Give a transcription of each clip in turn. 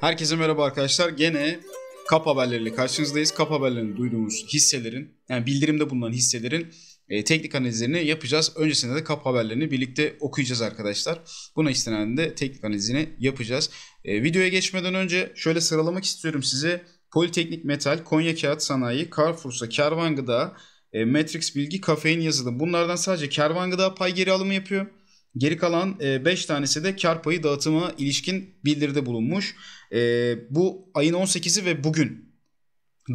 Herkese merhaba arkadaşlar. Gene kap haberleriyle karşınızdayız. Kap haberlerini duyduğumuz hisselerin, yani bildirimde bulunan hisselerin e, teknik analizlerini yapacağız. Öncesinde de kap haberlerini birlikte okuyacağız arkadaşlar. Buna istinaden de teknik analizini yapacağız. E, videoya geçmeden önce şöyle sıralamak istiyorum size. Politeknik Metal, Konya Kağıt Sanayi, Carrefour'sa Kervan Gıda, e, Matrix Bilgi, Kafein Yazılım. Bunlardan sadece Kervan Gıda pay geri alımı yapıyor. Geri kalan 5 e, tanesi de kar payı dağıtıma ilişkin bildiride bulunmuş. E, bu ayın 18'i ve bugün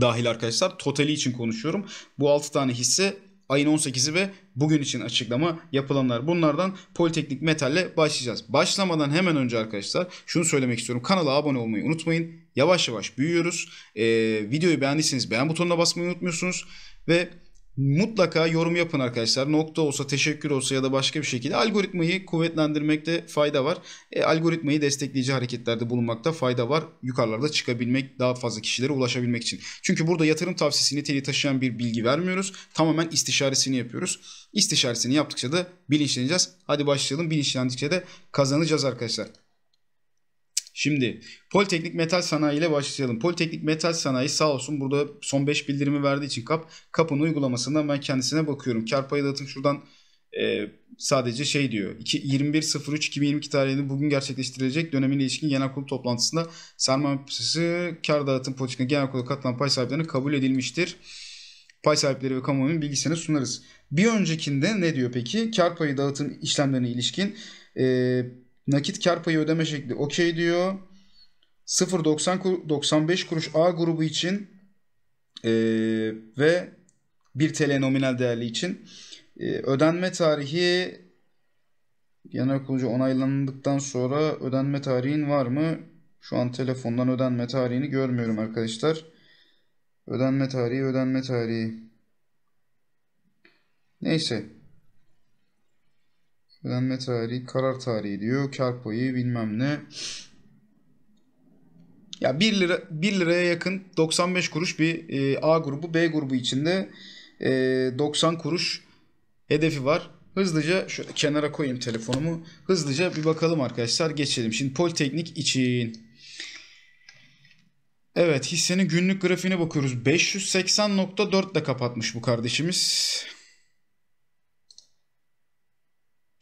dahil arkadaşlar totali için konuşuyorum. Bu 6 tane hisse ayın 18'i ve bugün için açıklama yapılanlar. Bunlardan Politeknik Metal'le başlayacağız. Başlamadan hemen önce arkadaşlar şunu söylemek istiyorum. Kanala abone olmayı unutmayın. Yavaş yavaş büyüyoruz. Ee, videoyu beğendiyseniz beğen butonuna basmayı unutmuyorsunuz. Ve Mutlaka yorum yapın arkadaşlar. Nokta olsa, teşekkür olsa ya da başka bir şekilde algoritmayı kuvvetlendirmekte fayda var. E, algoritmayı destekleyici hareketlerde bulunmakta fayda var. Yukarılarda çıkabilmek, daha fazla kişilere ulaşabilmek için. Çünkü burada yatırım tavsiyesi niteliği taşıyan bir bilgi vermiyoruz. Tamamen istişaresini yapıyoruz. İstişaresini yaptıkça da bilinçleneceğiz. Hadi başlayalım. Bilinçlendikçe de kazanacağız arkadaşlar. Şimdi Politeknik Metal Sanayi ile başlayalım. Politeknik Metal Sanayi sağ olsun burada son 5 bildirimi verdiği için kap kapın uygulamasından ben kendisine bakıyorum. Kar payı dağıtım şuradan e, sadece şey diyor. 21.03.2022 tarihinde bugün gerçekleştirilecek dönemine ilişkin genel kurul toplantısında sermaye piyasası kar dağıtım politikasına genel kurulu katılan pay sahiplerine kabul edilmiştir. Pay sahipleri ve kamuoyunun bilgisini sunarız. Bir öncekinde ne diyor peki? Kar payı dağıtım işlemlerine ilişkin e, Nakit kar payı ödeme şekli okey diyor. 0.95 kuruş A grubu için e, ve 1 TL nominal değerli için e, ödenme tarihi genel kurulcu onaylandıktan sonra ödenme tarihin var mı? Şu an telefondan ödenme tarihini görmüyorum arkadaşlar. Ödenme tarihi, ödenme tarihi. Neyse. Ödenme tarihi, karar tarihi diyor. Kar payı bilmem ne. Ya 1 lira 1 liraya yakın 95 kuruş bir e, A grubu, B grubu içinde e, 90 kuruş hedefi var. Hızlıca şöyle kenara koyayım telefonumu. Hızlıca bir bakalım arkadaşlar. Geçelim. Şimdi Politeknik için Evet hissenin günlük grafiğine bakıyoruz. 580.4 ile kapatmış bu kardeşimiz.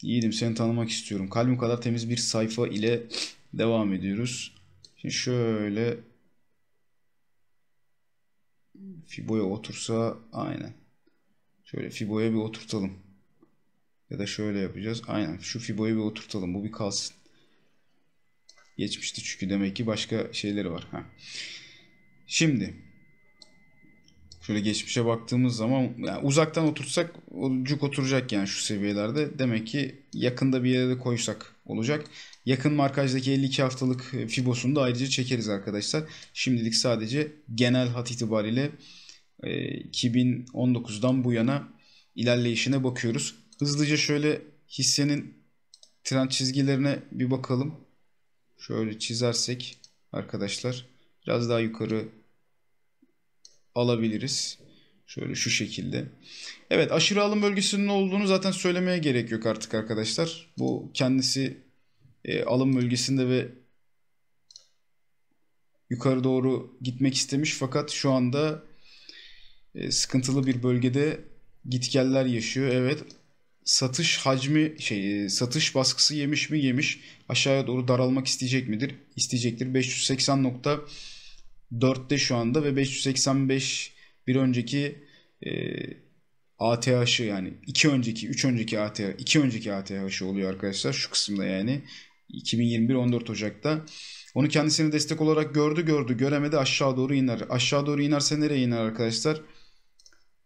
Yiğidim seni tanımak istiyorum. Kalbim kadar temiz bir sayfa ile devam ediyoruz. Şimdi şöyle Fibo'ya otursa aynen. Şöyle Fibo'ya bir oturtalım. Ya da şöyle yapacağız. Aynen şu Fibo'yu bir oturtalım. Bu bir kalsın. Geçmişti çünkü demek ki başka şeyleri var. Ha. Şimdi Şöyle geçmişe baktığımız zaman yani uzaktan otursak cuk oturacak yani şu seviyelerde. Demek ki yakında bir yere de koysak olacak. Yakın markajdaki 52 haftalık fibosunu da ayrıca çekeriz arkadaşlar. Şimdilik sadece genel hat itibariyle 2019'dan e, bu yana ilerleyişine bakıyoruz. Hızlıca şöyle hissenin trend çizgilerine bir bakalım. Şöyle çizersek arkadaşlar biraz daha yukarı alabiliriz. Şöyle şu şekilde. Evet aşırı alım bölgesinin olduğunu zaten söylemeye gerek yok artık arkadaşlar. Bu kendisi e, alım bölgesinde ve yukarı doğru gitmek istemiş fakat şu anda e, sıkıntılı bir bölgede gitgeller yaşıyor. Evet satış hacmi şey e, satış baskısı yemiş mi yemiş aşağıya doğru daralmak isteyecek midir? İsteyecektir. 580 nokta 4'te şu anda ve 585 bir önceki e, ATH'ı yani 2 önceki, 3 önceki ATH, 2 önceki ATH'ı oluyor arkadaşlar şu kısımda yani 2021 14 Ocak'ta. Onu kendisini destek olarak gördü gördü göremedi aşağı doğru iner. Aşağı doğru inerse nereye iner arkadaşlar?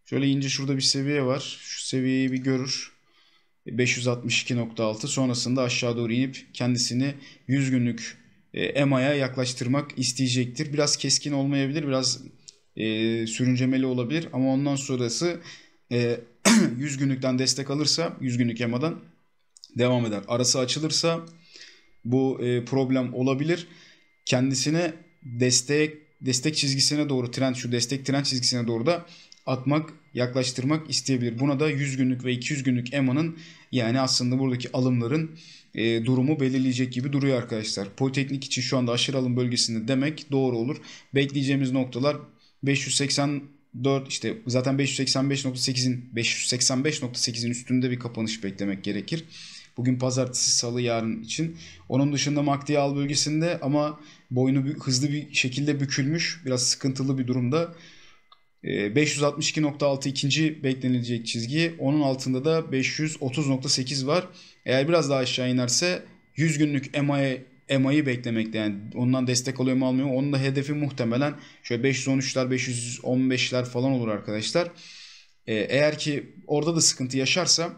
Şöyle ince şurada bir seviye var. Şu seviyeyi bir görür. 562.6 sonrasında aşağı doğru inip kendisini 100 günlük EMA'ya yaklaştırmak isteyecektir. Biraz keskin olmayabilir, biraz e, sürüncemeli olabilir ama ondan sonrası e, 100 günlükten destek alırsa 100 günlük EMA'dan devam eder. Arası açılırsa bu e, problem olabilir. Kendisine destek destek çizgisine doğru trend şu destek trend çizgisine doğru da atmak, yaklaştırmak isteyebilir. Buna da 100 günlük ve 200 günlük EMA'nın yani aslında buradaki alımların e, durumu belirleyecek gibi duruyor arkadaşlar. Politeknik için şu anda aşırı alım bölgesinde demek doğru olur. Bekleyeceğimiz noktalar 584 işte zaten 585.8'in 585.8'in üstünde bir kapanış beklemek gerekir. Bugün pazartesi salı yarın için. Onun dışında MACD al bölgesinde ama boynu hızlı bir şekilde bükülmüş. Biraz sıkıntılı bir durumda. 562.6 ee, ikinci beklenilecek çizgi. Onun altında da 530.8 var. Eğer biraz daha aşağı inerse 100 günlük EMA'yı EMA'yı beklemekte yani ondan destek alıyor mu almıyor mu onun da hedefi muhtemelen şöyle 513'ler 515'ler falan olur arkadaşlar. Ee, eğer ki orada da sıkıntı yaşarsa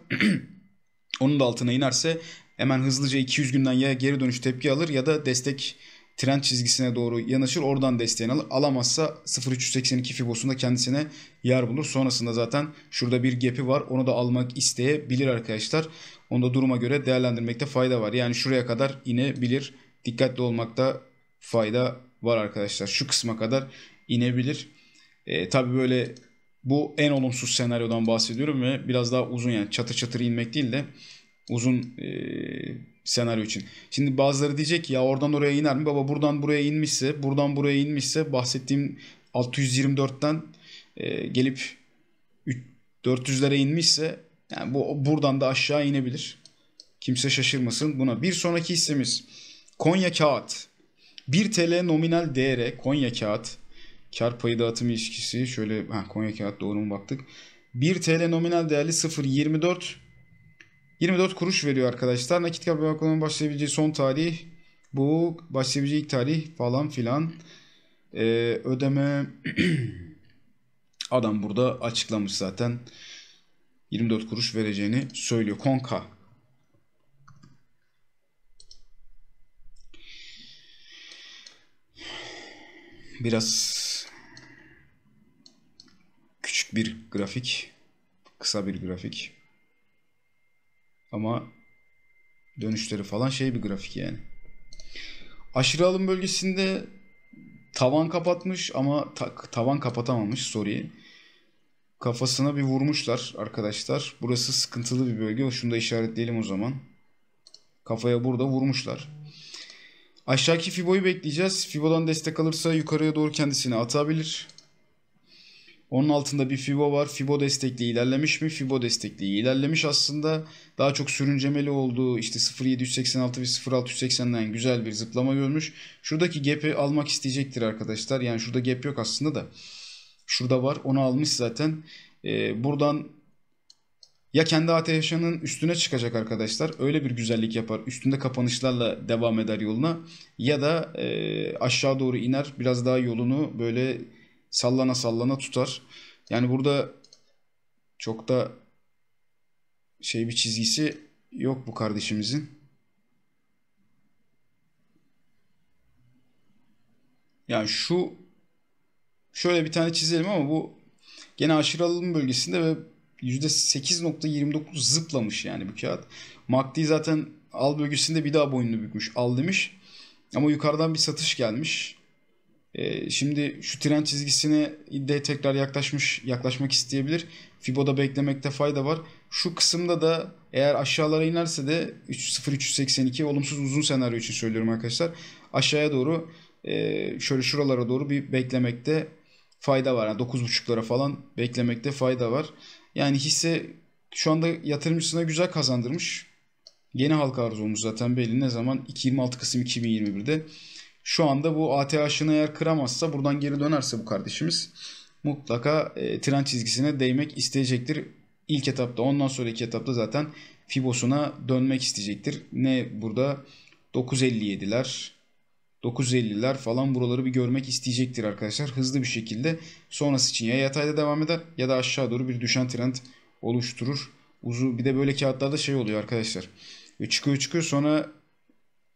onun da altına inerse hemen hızlıca 200 günden ya geri dönüş tepki alır ya da destek trend çizgisine doğru yanaşır. Oradan desteğini alır. Alamazsa 0.382 Fibos'unda kendisine yer bulur. Sonrasında zaten şurada bir gap'i var. Onu da almak isteyebilir arkadaşlar. Onu da duruma göre değerlendirmekte fayda var. Yani şuraya kadar inebilir. Dikkatli olmakta fayda var arkadaşlar. Şu kısma kadar inebilir. E, tabii böyle bu en olumsuz senaryodan bahsediyorum ve biraz daha uzun yani çatır çatır inmek değil de uzun e, senaryo için. Şimdi bazıları diyecek ki ya oradan oraya iner mi? Baba buradan buraya inmişse, buradan buraya inmişse bahsettiğim 624'ten e, gelip 400'lere inmişse yani bu buradan da aşağı inebilir. Kimse şaşırmasın buna. Bir sonraki hissemiz Konya Kağıt. 1 TL nominal değere Konya Kağıt kar payı dağıtım ilişkisi şöyle ha, Konya Kağıt doğru mu baktık. 1 TL nominal değerli 0.24 24 kuruş veriyor arkadaşlar. Nakit kapı bakımının başlayabileceği son tarih bu. Başlayabileceği ilk tarih falan filan. Ee, ödeme adam burada açıklamış zaten. 24 kuruş vereceğini söylüyor. Konka. Biraz küçük bir grafik. Kısa bir grafik. Ama dönüşleri falan şey bir grafik yani. Aşırı alım bölgesinde tavan kapatmış ama ta- tavan kapatamamış sorry. Kafasına bir vurmuşlar arkadaşlar. Burası sıkıntılı bir bölge. Şunu da işaretleyelim o zaman. Kafaya burada vurmuşlar. Aşağıki Fibo'yu bekleyeceğiz. Fibo'dan destek alırsa yukarıya doğru kendisini atabilir. Onun altında bir Fibo var. Fibo destekli ilerlemiş mi? Fibo destekli ilerlemiş aslında. Daha çok sürüncemeli olduğu işte 0.786 ve 0.680'den güzel bir zıplama görmüş. Şuradaki gap'i almak isteyecektir arkadaşlar. Yani şurada gap yok aslında da. Şurada var. Onu almış zaten. Ee, buradan ya kendi ATH'nin üstüne çıkacak arkadaşlar. Öyle bir güzellik yapar. Üstünde kapanışlarla devam eder yoluna. Ya da e, aşağı doğru iner. Biraz daha yolunu böyle sallana sallana tutar. Yani burada çok da şey bir çizgisi yok bu kardeşimizin. Yani şu şöyle bir tane çizelim ama bu gene aşırı alım bölgesinde ve %8.29 zıplamış yani bu kağıt. MACD zaten al bölgesinde bir daha boynunu bükmüş. Al demiş. Ama yukarıdan bir satış gelmiş. Ee, şimdi şu tren çizgisine iddiaya tekrar yaklaşmış yaklaşmak isteyebilir. Fibo'da beklemekte fayda var. Şu kısımda da eğer aşağılara inerse de 3.0382 olumsuz uzun senaryo için söylüyorum arkadaşlar. Aşağıya doğru e, şöyle şuralara doğru bir beklemekte fayda var. Yani 9.5'lara falan beklemekte fayda var. Yani hisse şu anda yatırımcısına güzel kazandırmış. Yeni halka arz olmuş zaten belli. Ne zaman? 26 Kasım 2021'de. Şu anda bu ATH'ını eğer kıramazsa buradan geri dönerse bu kardeşimiz mutlaka e, tren çizgisine değmek isteyecektir. İlk etapta ondan sonraki etapta zaten Fibos'una dönmek isteyecektir. Ne burada 9.57'ler 9.50'ler falan buraları bir görmek isteyecektir arkadaşlar. Hızlı bir şekilde sonrası için ya yatayda devam eder ya da aşağı doğru bir düşen trend oluşturur. Uzun bir de böyle kağıtlarda şey oluyor arkadaşlar. E, çıkıyor çıkıyor sonra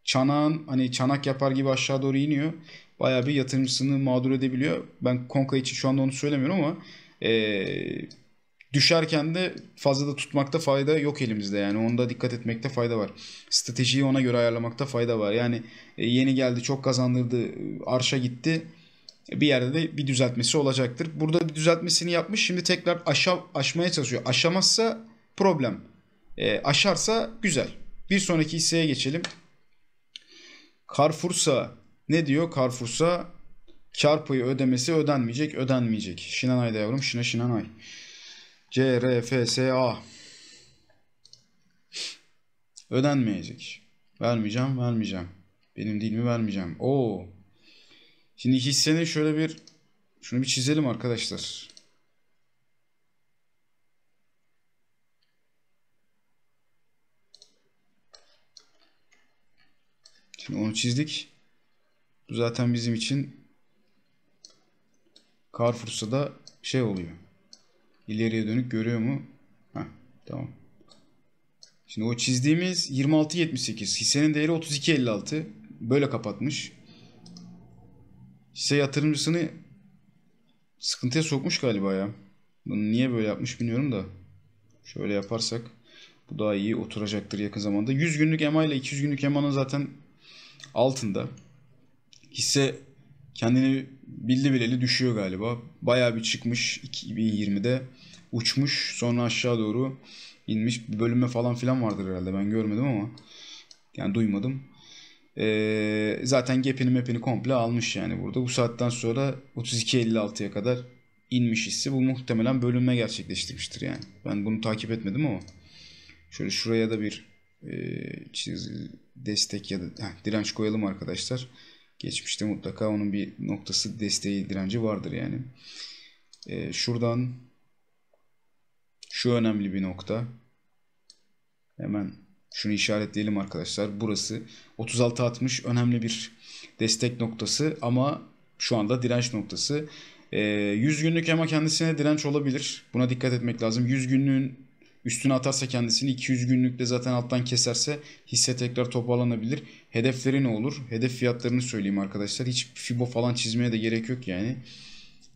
çanağın hani çanak yapar gibi aşağı doğru iniyor. Bayağı bir yatırımcısını mağdur edebiliyor. Ben Konka için şu anda onu söylemiyorum ama ee, düşerken de fazla da tutmakta fayda yok elimizde yani onda dikkat etmekte fayda var. Stratejiyi ona göre ayarlamakta fayda var. Yani e, yeni geldi çok kazandırdı arşa gitti bir yerde de bir düzeltmesi olacaktır. Burada bir düzeltmesini yapmış şimdi tekrar aşağı aşmaya çalışıyor. Aşamazsa problem. E, aşarsa güzel. Bir sonraki hisseye geçelim. Carrefour'sa ne diyor? Carrefour'sa kar payı ödemesi ödenmeyecek, ödenmeyecek. Şinanay'da yavrum, şina şinanay. C, R, F, S, A. Ödenmeyecek. Vermeyeceğim, vermeyeceğim. Benim değil mi vermeyeceğim. Oo. Şimdi hissenin şöyle bir şunu bir çizelim arkadaşlar. Şimdi onu çizdik. Bu zaten bizim için Carrefour'sa da şey oluyor. İleriye dönük görüyor mu? Heh, tamam. Şimdi o çizdiğimiz 26.78. Hissenin değeri 32.56. Böyle kapatmış. Hisse yatırımcısını sıkıntıya sokmuş galiba ya. Bunu niye böyle yapmış bilmiyorum da. Şöyle yaparsak bu daha iyi oturacaktır yakın zamanda. 100 günlük EMA ile 200 günlük EMA'nın zaten altında. Hisse kendini bildi bileli düşüyor galiba. Baya bir çıkmış 2020'de uçmuş sonra aşağı doğru inmiş. Bir bölünme falan filan vardır herhalde ben görmedim ama yani duymadım. Ee, zaten gapini mapini komple almış yani burada. Bu saatten sonra 32.56'ya kadar inmiş hissi. Bu muhtemelen bölünme gerçekleştirmiştir yani. Ben bunu takip etmedim ama şöyle şuraya da bir e, çiz, destek ya da heh, direnç koyalım arkadaşlar. Geçmişte mutlaka onun bir noktası desteği direnci vardır yani. Ee, şuradan şu önemli bir nokta. Hemen şunu işaretleyelim arkadaşlar. Burası 36 60 önemli bir destek noktası ama şu anda direnç noktası. 100 ee, günlük ama kendisine direnç olabilir. Buna dikkat etmek lazım. 100 günlüğün Üstüne atarsa kendisini 200 günlükte zaten alttan keserse hisse tekrar toparlanabilir. Hedefleri ne olur? Hedef fiyatlarını söyleyeyim arkadaşlar. Hiç Fibo falan çizmeye de gerek yok yani.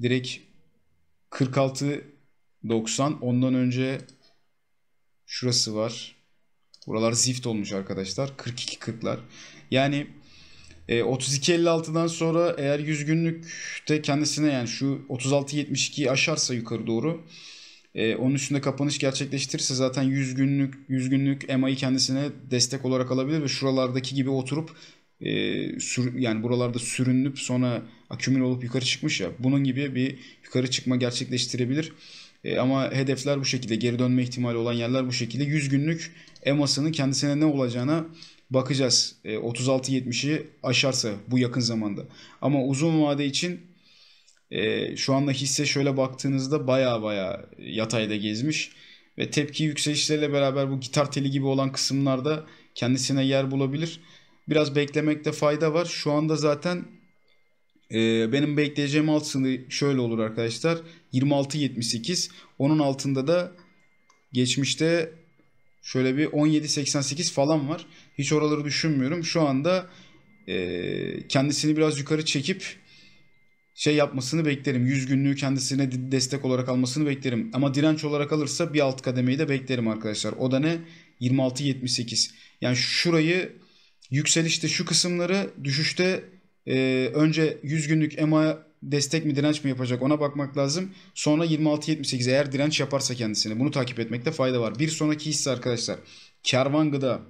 Direkt 90 ondan önce şurası var. Buralar zift olmuş arkadaşlar. 42 42.40'lar. Yani e, 32.56'dan sonra eğer 100 günlükte kendisine yani şu 36.72'yi aşarsa yukarı doğru e, onun üstünde kapanış gerçekleştirirse zaten 100 günlük 100 günlük EMA'yı kendisine destek olarak alabilir ve şuralardaki gibi oturup e, sür, yani buralarda sürünüp sonra akümül olup yukarı çıkmış ya bunun gibi bir yukarı çıkma gerçekleştirebilir. E, ama hedefler bu şekilde geri dönme ihtimali olan yerler bu şekilde 100 günlük EMA'sının kendisine ne olacağına bakacağız. E, 70'i aşarsa bu yakın zamanda. Ama uzun vade için e, şu anda hisse şöyle baktığınızda baya baya yatayda gezmiş. Ve tepki yükselişleriyle beraber bu gitar teli gibi olan kısımlarda kendisine yer bulabilir. Biraz beklemekte fayda var. Şu anda zaten e, benim bekleyeceğim alt sınırı şöyle olur arkadaşlar. 26.78 onun altında da geçmişte şöyle bir 17.88 falan var. Hiç oraları düşünmüyorum. Şu anda e, kendisini biraz yukarı çekip şey yapmasını beklerim. yüz günlüğü kendisine destek olarak almasını beklerim. Ama direnç olarak alırsa bir alt kademeyi de beklerim arkadaşlar. O da ne? 26.78. Yani şurayı yükselişte şu kısımları düşüşte e, önce 100 günlük EMA destek mi direnç mi yapacak ona bakmak lazım. Sonra 26.78 eğer direnç yaparsa kendisini bunu takip etmekte fayda var. Bir sonraki hisse arkadaşlar kervan gıda.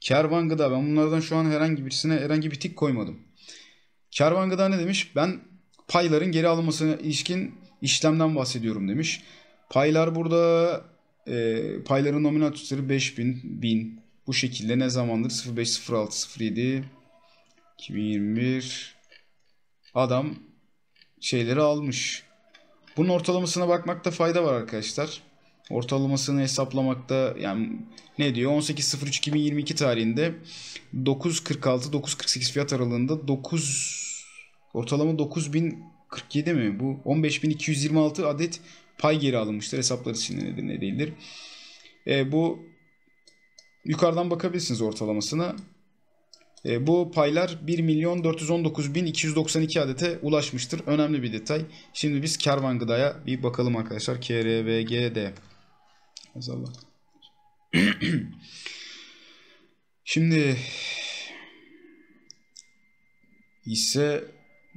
Kervan gıda ben bunlardan şu an herhangi birisine herhangi bir tik koymadım. Kervan gıda ne demiş? Ben payların geri alınmasına ilişkin işlemden bahsediyorum demiş. Paylar burada e, payların nominal tutarı 5000, 1000 bu şekilde ne zamandır 05, 06, 07, 2021 adam şeyleri almış. Bunun ortalamasına bakmakta fayda var arkadaşlar. Ortalamasını hesaplamakta yani ne diyor 18.03.2022 tarihinde 9.46-9.48 fiyat aralığında 9 Ortalama 9047 mi? Bu 15226 adet pay geri alınmıştır. Hesapları silinen ne değildir. E, bu yukarıdan bakabilirsiniz ortalamasına. E, bu paylar 1 milyon 419 adete ulaşmıştır. Önemli bir detay. Şimdi biz kervan gıdaya bir bakalım arkadaşlar. KRVGD. Azallah. Şimdi ise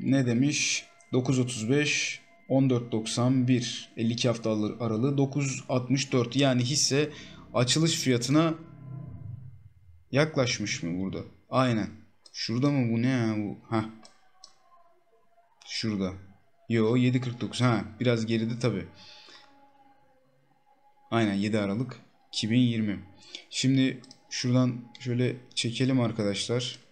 ne demiş? 9.35 14.91 52 hafta aralığı 9.64 yani hisse açılış fiyatına yaklaşmış mı burada? Aynen. Şurada mı bu ne ya bu? Ha. Şurada. Yo 7.49 ha biraz geride tabi. Aynen 7 Aralık 2020. Şimdi şuradan şöyle çekelim arkadaşlar.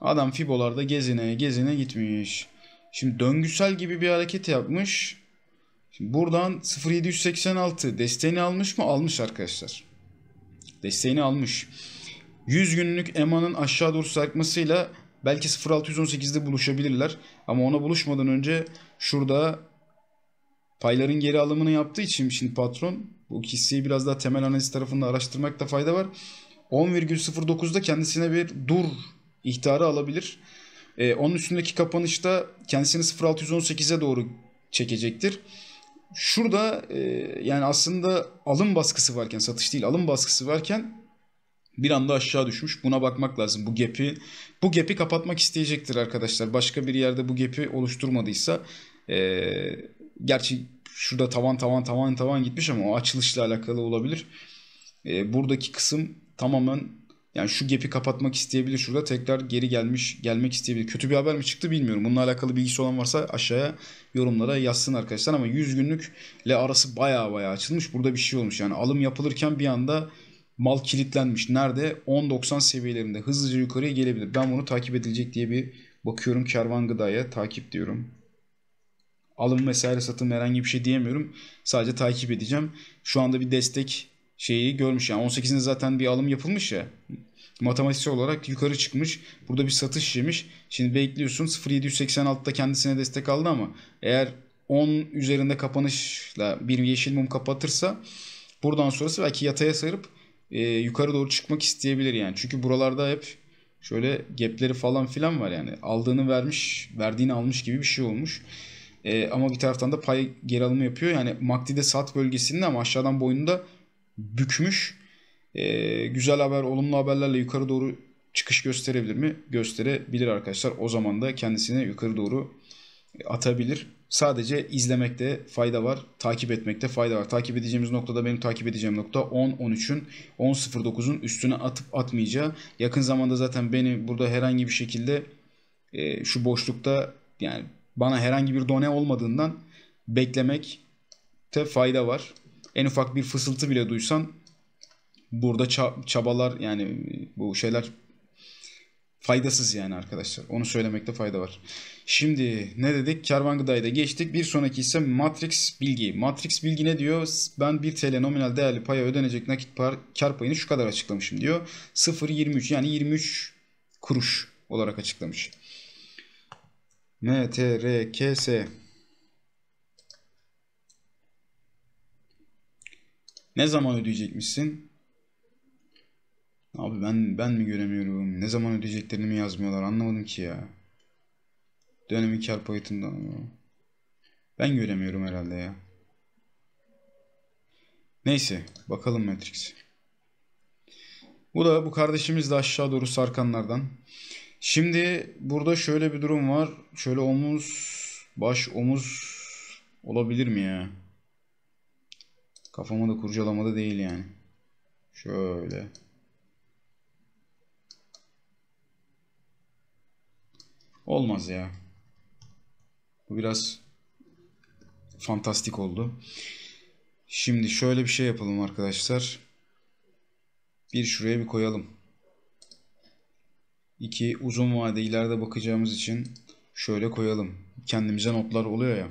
Adam fibolarda gezine gezine gitmiş. Şimdi döngüsel gibi bir hareket yapmış. Şimdi buradan 0786 desteğini almış mı? Almış arkadaşlar. Desteğini almış. 100 günlük EMA'nın aşağı doğru sarkmasıyla belki 0618'de buluşabilirler. Ama ona buluşmadan önce şurada payların geri alımını yaptığı için şimdi patron bu hisseyi biraz daha temel analiz tarafında araştırmakta fayda var. 10,09'da kendisine bir dur ihtarı alabilir. E, onun üstündeki kapanışta kendisini 0618'e doğru çekecektir. Şurada e, yani aslında alım baskısı varken satış değil alım baskısı varken bir anda aşağı düşmüş. Buna bakmak lazım. Bu gap'i bu gap'i kapatmak isteyecektir arkadaşlar. Başka bir yerde bu gap'i oluşturmadıysa e, gerçi şurada tavan tavan tavan tavan gitmiş ama o açılışla alakalı olabilir. E, buradaki kısım tamamen yani şu gap'i kapatmak isteyebilir şurada tekrar geri gelmiş gelmek isteyebilir. Kötü bir haber mi çıktı bilmiyorum. Bununla alakalı bilgisi olan varsa aşağıya yorumlara yazsın arkadaşlar. Ama 100 günlükle arası baya baya açılmış. Burada bir şey olmuş yani alım yapılırken bir anda mal kilitlenmiş. Nerede? 10.90 seviyelerinde hızlıca yukarıya gelebilir. Ben bunu takip edilecek diye bir bakıyorum kervan gıdaya takip diyorum alım vesaire satım herhangi bir şey diyemiyorum. Sadece takip edeceğim. Şu anda bir destek şeyi görmüş. Yani 18'inde zaten bir alım yapılmış ya. Matematiksel olarak yukarı çıkmış. Burada bir satış yemiş. Şimdi bekliyorsun 0.786'da kendisine destek aldı ama eğer 10 üzerinde kapanışla bir yeşil mum kapatırsa buradan sonrası belki yataya sarıp e, yukarı doğru çıkmak isteyebilir yani. Çünkü buralarda hep şöyle gepleri falan filan var yani. Aldığını vermiş, verdiğini almış gibi bir şey olmuş. E, ama bir taraftan da pay geri alımı yapıyor. Yani MACD'de sat bölgesinde ama aşağıdan boynunda bükmüş. Ee, güzel haber, olumlu haberlerle yukarı doğru çıkış gösterebilir mi? Gösterebilir arkadaşlar. O zaman da kendisini yukarı doğru atabilir. Sadece izlemekte fayda var. Takip etmekte fayda var. Takip edeceğimiz noktada benim takip edeceğim nokta 10-13'ün 10.09'un üstüne atıp atmayacağı. Yakın zamanda zaten beni burada herhangi bir şekilde e, şu boşlukta yani bana herhangi bir done olmadığından beklemekte fayda var en ufak bir fısıltı bile duysan burada çabalar yani bu şeyler faydasız yani arkadaşlar. Onu söylemekte fayda var. Şimdi ne dedik? Kervan gıdayı da geçtik. Bir sonraki ise Matrix bilgi. Matrix bilgi ne diyor? Ben 1 TL nominal değerli paya ödenecek nakit par kar payını şu kadar açıklamışım diyor. 0.23 yani 23 kuruş olarak açıklamış. MTRKS Ne zaman ödeyecekmişsin? Abi ben ben mi göremiyorum? Ne zaman ödeyeceklerini mi yazmıyorlar? Anlamadım ki ya. Dönemi kar payıtından mı? Ben göremiyorum herhalde ya. Neyse bakalım Matrix. Bu da bu kardeşimiz de aşağı doğru sarkanlardan. Şimdi burada şöyle bir durum var. Şöyle omuz, baş omuz olabilir mi ya? Kafamı da kurcalamada değil yani. Şöyle. Olmaz ya. Bu biraz fantastik oldu. Şimdi şöyle bir şey yapalım arkadaşlar. Bir şuraya bir koyalım. İki uzun vade ileride bakacağımız için şöyle koyalım. Kendimize notlar oluyor ya.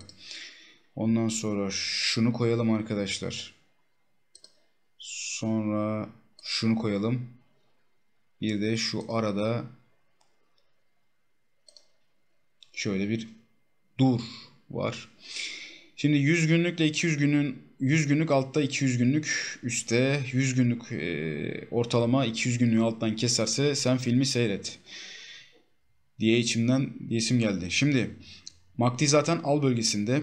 Ondan sonra şunu koyalım arkadaşlar. Sonra şunu koyalım. Bir de şu arada şöyle bir dur var. Şimdi 100 günlükle 200 günün 100 günlük altta 200 günlük üstte 100 günlük e, ortalama 200 günlüğü alttan keserse sen filmi seyret diye içimden diyesim geldi. Şimdi Makti zaten al bölgesinde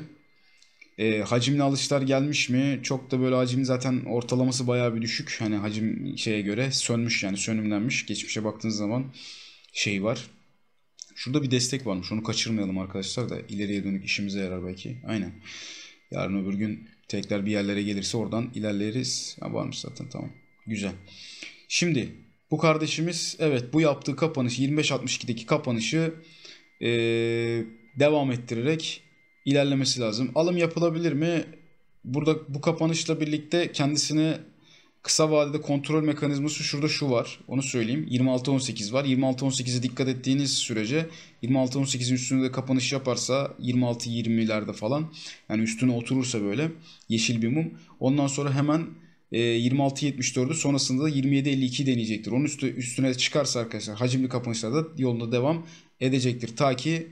e, hacimli alışlar gelmiş mi? Çok da böyle hacim zaten ortalaması bayağı bir düşük. Hani hacim şeye göre sönmüş yani sönümlenmiş. Geçmişe baktığınız zaman şey var. Şurada bir destek varmış. Onu kaçırmayalım arkadaşlar da ileriye dönük işimize yarar belki. Aynen. Yarın öbür gün tekrar bir yerlere gelirse oradan ilerleriz. Ha, varmış zaten tamam. Güzel. Şimdi bu kardeşimiz evet bu yaptığı kapanış 25.62'deki kapanışı ee, devam ettirerek ilerlemesi lazım. Alım yapılabilir mi? Burada bu kapanışla birlikte kendisine kısa vadede kontrol mekanizması şurada şu var. Onu söyleyeyim. 26-18 var. 26-18'e dikkat ettiğiniz sürece 26-18'in üstünde kapanış yaparsa 26-20'lerde falan yani üstüne oturursa böyle yeşil bir mum. Ondan sonra hemen 26-74'ü e, sonrasında da 27-52 deneyecektir. Onun üstü, üstüne çıkarsa arkadaşlar hacimli kapanışlarda yolunda devam edecektir. Ta ki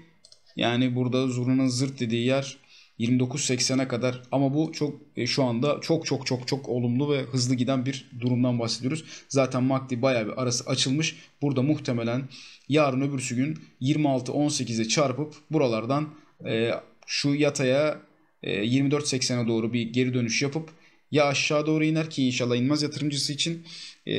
yani burada zurnanın zırt dediği yer 29.80'e kadar ama bu çok e, şu anda çok çok çok çok olumlu ve hızlı giden bir durumdan bahsediyoruz. Zaten MACD bayağı bir arası açılmış. Burada muhtemelen yarın öbürsü gün 26.18'e çarpıp buralardan e, şu yataya e, 24.80'e doğru bir geri dönüş yapıp ya aşağı doğru iner ki inşallah inmez yatırımcısı için e,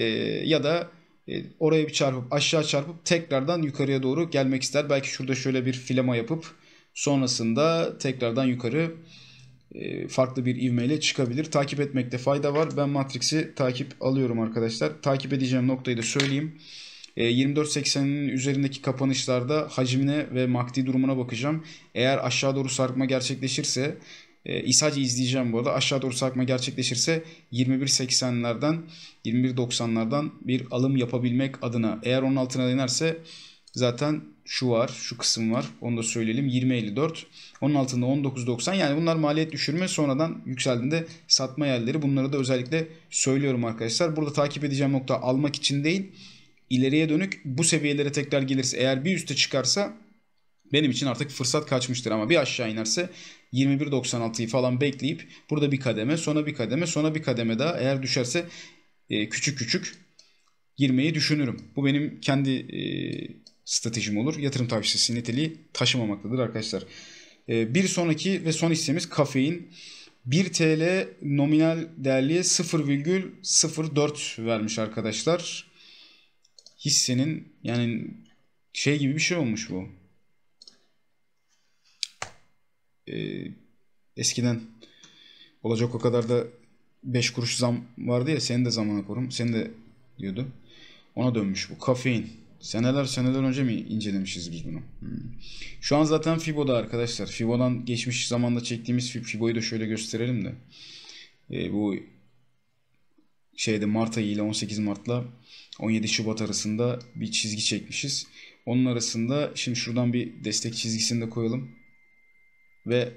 ya da e, oraya bir çarpıp aşağı çarpıp tekrardan yukarıya doğru gelmek ister. Belki şurada şöyle bir filama yapıp sonrasında tekrardan yukarı e, farklı bir ivmeyle çıkabilir. Takip etmekte fayda var. Ben Matrix'i takip alıyorum arkadaşlar. Takip edeceğim noktayı da söyleyeyim. 2480'nin e, üzerindeki kapanışlarda hacmine ve makti durumuna bakacağım. Eğer aşağı doğru sarkma gerçekleşirse e, ee, sadece izleyeceğim bu arada. Aşağı doğru sarkma gerçekleşirse 21.80'lerden 21.90'lardan bir alım yapabilmek adına. Eğer onun altına denerse zaten şu var, şu kısım var. Onu da söyleyelim. 20.54. Onun altında 19.90. Yani bunlar maliyet düşürme. Sonradan yükseldiğinde satma yerleri. Bunları da özellikle söylüyorum arkadaşlar. Burada takip edeceğim nokta almak için değil. ileriye dönük bu seviyelere tekrar gelirse eğer bir üste çıkarsa benim için artık fırsat kaçmıştır ama bir aşağı inerse 21.96'yı falan bekleyip burada bir kademe sonra bir kademe sonra bir kademe daha eğer düşerse e, küçük küçük girmeyi düşünürüm. Bu benim kendi e, stratejim olur. Yatırım tavsiyesi niteliği taşımamaktadır arkadaşlar. E, bir sonraki ve son hissemiz kafein. 1 TL nominal değerliye 0,04 vermiş arkadaşlar. Hissenin yani şey gibi bir şey olmuş bu e, eskiden olacak o kadar da 5 kuruş zam vardı ya senin de zamana korum. Sen de diyordu. Ona dönmüş bu. Kafein. Seneler seneler önce mi incelemişiz biz bunu? Hmm. Şu an zaten Fibo'da arkadaşlar. Fibo'dan geçmiş zamanda çektiğimiz Fibo'yu da şöyle gösterelim de. E, bu şeyde Mart ayı ile 18 Mart'la 17 Şubat arasında bir çizgi çekmişiz. Onun arasında şimdi şuradan bir destek çizgisini de koyalım. Ve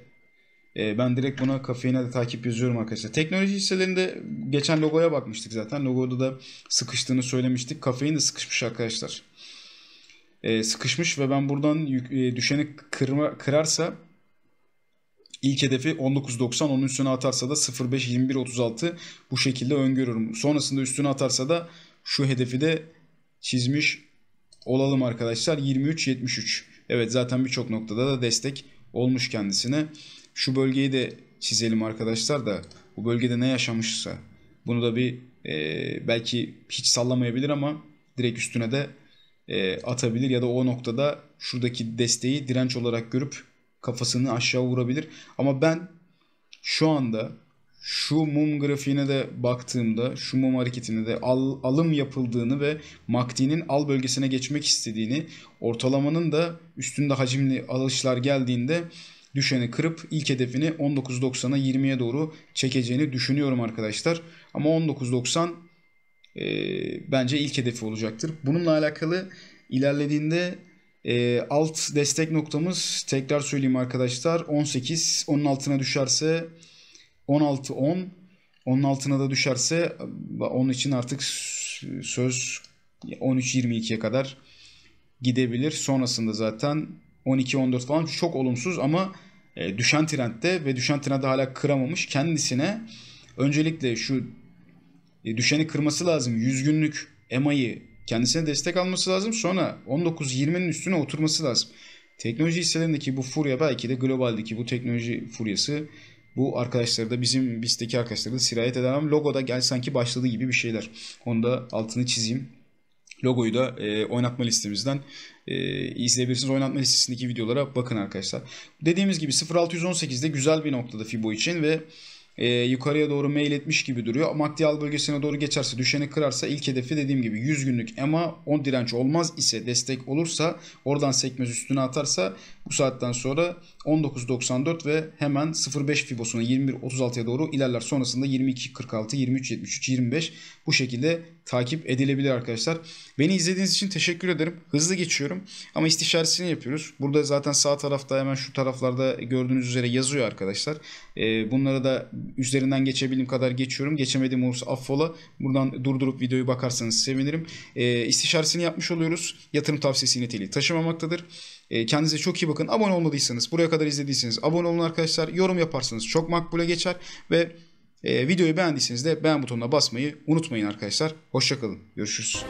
e, ben direkt buna kafeine de takip yazıyorum arkadaşlar. Teknoloji hisselerinde geçen logoya bakmıştık zaten. Logoda da sıkıştığını söylemiştik. Kafein de sıkışmış arkadaşlar. E, sıkışmış ve ben buradan yük, e, düşeni kırma, kırarsa ilk hedefi 19.90 onun üstüne atarsa da 05.21.36 bu şekilde öngörüyorum. Sonrasında üstüne atarsa da şu hedefi de çizmiş olalım arkadaşlar 23.73. Evet zaten birçok noktada da destek olmuş kendisine. Şu bölgeyi de çizelim arkadaşlar da bu bölgede ne yaşamışsa bunu da bir e, belki hiç sallamayabilir ama direkt üstüne de e, atabilir ya da o noktada şuradaki desteği direnç olarak görüp kafasını aşağı vurabilir. Ama ben şu anda şu mum grafiğine de baktığımda şu mum hareketinde de al, alım yapıldığını ve MACD'nin al bölgesine geçmek istediğini ortalamanın da üstünde hacimli alışlar geldiğinde düşeni kırıp ilk hedefini 19.90'a 20'ye doğru çekeceğini düşünüyorum arkadaşlar. Ama 19.90 e, bence ilk hedefi olacaktır. Bununla alakalı ilerlediğinde e, alt destek noktamız tekrar söyleyeyim arkadaşlar 18 onun altına düşerse 16-10. Onun altına da düşerse onun için artık söz 13-22'ye kadar gidebilir. Sonrasında zaten 12-14 falan çok olumsuz ama e, düşen trendde ve düşen trende hala kıramamış. Kendisine öncelikle şu e, düşeni kırması lazım. 100 günlük EMA'yı kendisine destek alması lazım. Sonra 19-20'nin üstüne oturması lazım. Teknoloji hisselerindeki bu furya belki de globaldeki bu teknoloji furyası bu arkadaşları da bizim bizdeki arkadaşları da sirayet edemem. Logo da gel sanki başladı gibi bir şeyler. Onu da altını çizeyim. Logoyu da e, oynatma listemizden e, izleyebilirsiniz. Oynatma listesindeki videolara bakın arkadaşlar. Dediğimiz gibi 0618'de güzel bir noktada Fibo için ve e, yukarıya doğru mail etmiş gibi duruyor. Maddiyal bölgesine doğru geçerse, düşeni kırarsa ilk hedefi dediğim gibi 100 günlük ama 10 direnç olmaz ise destek olursa oradan sekmez üstüne atarsa bu saatten sonra 19.94 ve hemen 0.5 fibosuna 21.36'ya doğru ilerler. Sonrasında 22.46, 23.73, 25 bu şekilde takip edilebilir arkadaşlar. Beni izlediğiniz için teşekkür ederim. Hızlı geçiyorum ama istişaresini yapıyoruz. Burada zaten sağ tarafta hemen şu taraflarda gördüğünüz üzere yazıyor arkadaşlar. Ee, Bunlara da üzerinden geçebildiğim kadar geçiyorum. Geçemedim olursa affola. Buradan durdurup videoyu bakarsanız sevinirim. Ee, istişaresini yapmış oluyoruz. Yatırım tavsiyesi niteliği taşımamaktadır. Ee, kendinize çok iyi bakın. Abone olmadıysanız, buraya kadar izlediyseniz abone olun arkadaşlar. Yorum yaparsanız çok makbule geçer ve e, videoyu beğendiyseniz de beğen butonuna basmayı unutmayın arkadaşlar. Hoşçakalın. Görüşürüz.